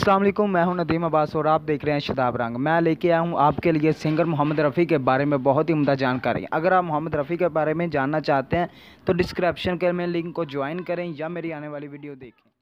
असलम मैं हूं नदीम अब्बास और आप देख रहे हैं शदाब रंग मैं लेके आया हूं आपके लिए सिंगर मोहम्मद रफ़ी के बारे में बहुत ही उमदा जानकारी अगर आप मोहम्मद रफ़ी के बारे में जानना चाहते हैं तो डिस्क्रिप्शन के में लिंक को ज्वाइन करें या मेरी आने वाली वीडियो देखें